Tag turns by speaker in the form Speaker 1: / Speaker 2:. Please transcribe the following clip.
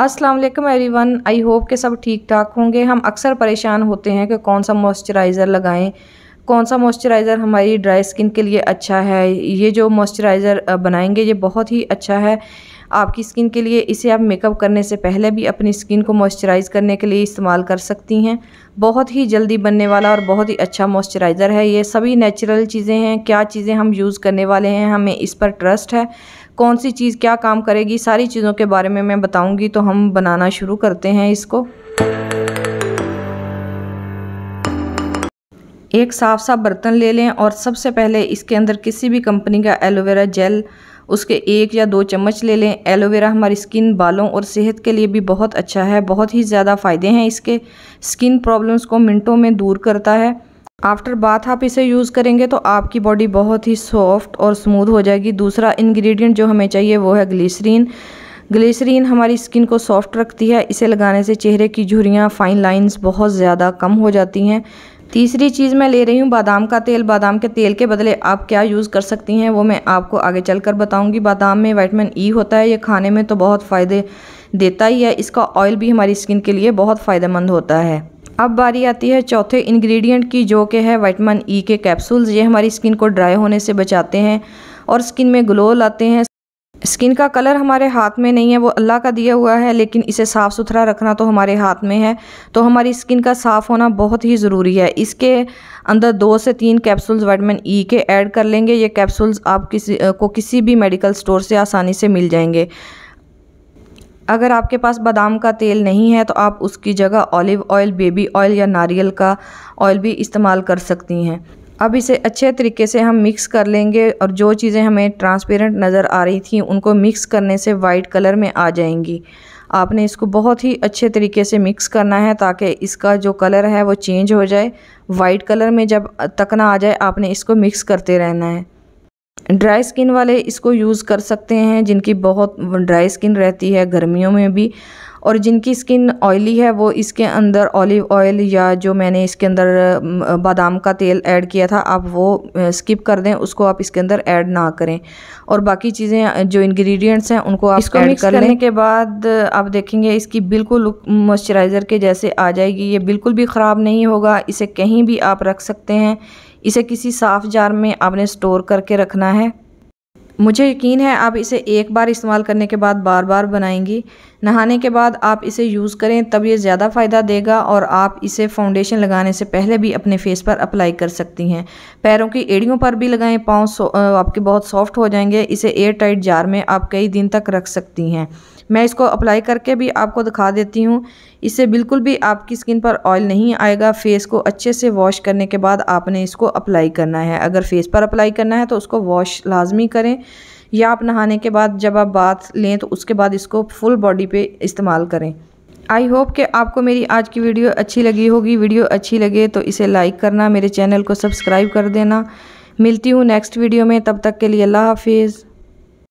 Speaker 1: अस्सलाम वालेकुम everyone I hope के सब ठीक ठाक होंगे हम अक्सर परेशान होते हैं कि कौन सा मॉइस्चराइज़र लगाएं कौन सा मॉइस्चराइज़र हमारी ड्राई स्किन के लिए अच्छा है ये जो मॉइस्चराइज़र बनाएंगे ये बहुत ही अच्छा है आपकी स्किन के लिए इसे आप मेकअप करने से पहले भी अपनी स्किन को मॉइस्चराइज़ करने के लिए इस्तेमाल कर सकती हैं बहुत ही जल्दी बनने वाला और बहुत ही अच्छा मॉइस्चराइज़र है ये सभी नेचुरल चीज़ें हैं क्या चीज़ें हम यूज़ करने वाले हैं हमें इस पर ट्रस्ट है कौन सी चीज़ क्या काम करेगी सारी चीज़ों के बारे में मैं बताऊँगी तो हम बनाना शुरू करते हैं इसको एक साफ सा बर्तन ले लें और सबसे पहले इसके अंदर किसी भी कंपनी का एलोवेरा जेल उसके एक या दो चम्मच ले लें एलोवेरा हमारी स्किन बालों और सेहत के लिए भी बहुत अच्छा है बहुत ही ज़्यादा फ़ायदे हैं इसके स्किन प्रॉब्लम्स को मिनटों में दूर करता है आफ्टर बाथ आप इसे यूज़ करेंगे तो आपकी बॉडी बहुत ही सॉफ्ट और स्मूथ हो जाएगी दूसरा इंग्रेडिएंट जो हमें चाहिए वो है ग्लिसरीन ग्लिसरीन हमारी स्किन को सॉफ्ट रखती है इसे लगाने से चेहरे की झुरियाँ फाइन लाइन्स बहुत ज़्यादा कम हो जाती हैं तीसरी चीज़ मैं ले रही हूँ बादाम का तेल बादाम के तेल के बदले आप क्या यूज़ कर सकती हैं वो मैं आपको आगे चल कर बताऊँगी बादाम में वाइटमिन ई e होता है ये खाने में तो बहुत फ़ायदे देता ही है इसका ऑयल भी हमारी स्किन के लिए बहुत फ़ायदेमंद होता है अब बारी आती है चौथे इंग्रेडिएंट की जो कि है वाइटमिन ई e के कैप्सूल्स ये हमारी स्किन को ड्राई होने से बचाते हैं और स्किन में ग्लो लाते हैं स्किन का कलर हमारे हाथ में नहीं है वो अल्लाह का दिया हुआ है लेकिन इसे साफ़ सुथरा रखना तो हमारे हाथ में है तो हमारी स्किन का साफ़ होना बहुत ही ज़रूरी है इसके अंदर दो से तीन कैप्सूल्स वाइटमिन ई के ऐड कर लेंगे ये कैप्सूल्स आप किसी को किसी भी मेडिकल स्टोर से आसानी से मिल जाएंगे अगर आपके पास बादाम का तेल नहीं है तो आप उसकी जगह ऑलिव ऑयल बेबी ऑयल या नारियल का ऑयल भी इस्तेमाल कर सकती हैं अब इसे अच्छे तरीके से हम मिक्स कर लेंगे और जो चीज़ें हमें ट्रांसपेरेंट नज़र आ रही थी उनको मिक्स करने से वाइट कलर में आ जाएंगी आपने इसको बहुत ही अच्छे तरीके से मिक्स करना है ताकि इसका जो कलर है वो चेंज हो जाए वाइट कलर में जब तकना आ जाए आपने इसको मिक्स करते रहना है ड्राई स्किन वाले इसको यूज़ कर सकते हैं जिनकी बहुत ड्राई स्किन रहती है गर्मियों में भी और जिनकी स्किन ऑयली है वो इसके अंदर ऑलिव ऑयल या जो मैंने इसके अंदर बादाम का तेल ऐड किया था आप वो स्किप कर दें उसको आप इसके अंदर ऐड ना करें और बाकी चीज़ें जो इंग्रेडिएंट्स हैं उनको आप इसको मिक्स कर करने के बाद आप देखेंगे इसकी बिल्कुल लुक मॉइस्चराइज़र के जैसे आ जाएगी ये बिल्कुल भी ख़राब नहीं होगा इसे कहीं भी आप रख सकते हैं इसे किसी साफ़ जार में आपने स्टोर करके रखना है मुझे यकीन है आप इसे एक बार इस्तेमाल करने के बाद बार बार बनाएंगी नहाने के बाद आप इसे यूज़ करें तब ये ज़्यादा फ़ायदा देगा और आप इसे फाउंडेशन लगाने से पहले भी अपने फेस पर अप्लाई कर सकती हैं पैरों की एड़ियों पर भी लगाएं पाँव आपके बहुत सॉफ्ट हो जाएंगे इसे एयर टाइट जार में आप कई दिन तक रख सकती हैं मैं इसको अप्लाई करके भी आपको दिखा देती हूँ इससे बिल्कुल भी आपकी स्किन पर ऑयल नहीं आएगा फेस को अच्छे से वॉश करने के बाद आपने इसको अप्लाई करना है अगर फेस पर अप्लाई करना है तो उसको वॉश लाजमी करें या आप नहाने के बाद जब आप बाथ लें तो उसके बाद इसको फुल बॉडी पे इस्तेमाल करें आई होप कि आपको मेरी आज की वीडियो अच्छी लगी होगी वीडियो अच्छी लगे तो इसे लाइक करना मेरे चैनल को सब्सक्राइब कर देना मिलती हूँ नेक्स्ट वीडियो में तब तक के लिए अल्लाह हाफिज़